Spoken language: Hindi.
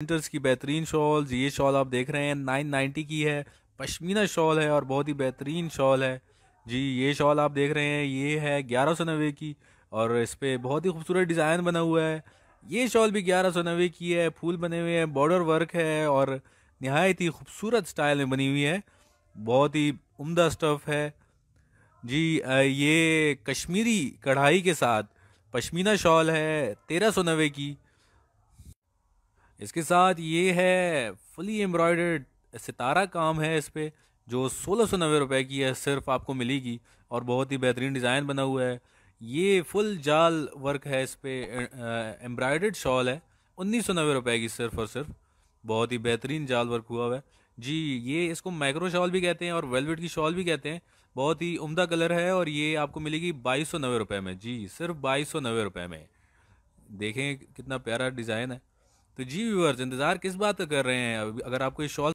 प्रिंटर्स की बेहतरीन शॉल्स ये शॉल आप देख रहे हैं नाइन नाइन्टी की है पश्मीना शॉल है और बहुत ही बेहतरीन शॉल है जी ये शॉल आप देख रहे हैं ये है ग्यारह सौ नब्बे की और इस पर बहुत ही खूबसूरत डिज़ाइन बना हुआ है ये शॉल भी ग्यारह सौ नब्बे की है फूल बने हुए हैं बॉर्डर वर्क है और नहायत ही खूबसूरत स्टाइल में बनी हुई है बहुत ही उमदा स्टफ़ है जी ये कश्मीरी कढ़ाई के साथ पश्मीना शॉल है तेरह सौ नब्बे की इसके साथ ये है फुली एम्ब्रॉयडर्ड सितारा काम है इस पर जो सोलह सौ नब्बे रुपये की है सिर्फ आपको मिलेगी और बहुत ही बेहतरीन डिज़ाइन बना हुआ है ये फुल जाल वर्क है इस पर एम्ब्रॉयडर्ड शॉल है उन्नीस सौ नब्बे रुपये की सिर्फ और सिर्फ बहुत ही बेहतरीन जाल वर्क हुआ हुआ है जी ये इसको माइक्रो शॉल भी कहते हैं और वेलवेट की शॉल भी कहते हैं बहुत ही उम्दा कलर है और ये आपको मिलेगी बाईस सौ नब्बे रुपये में जी सिर्फ बाईस सौ नब्बे रुपये में देखें कितना प्यारा डिज़ाइन है तो जी व्यूअर्स इंतज़ार किस बात कर रहे हैं अगर आपको ये शॉल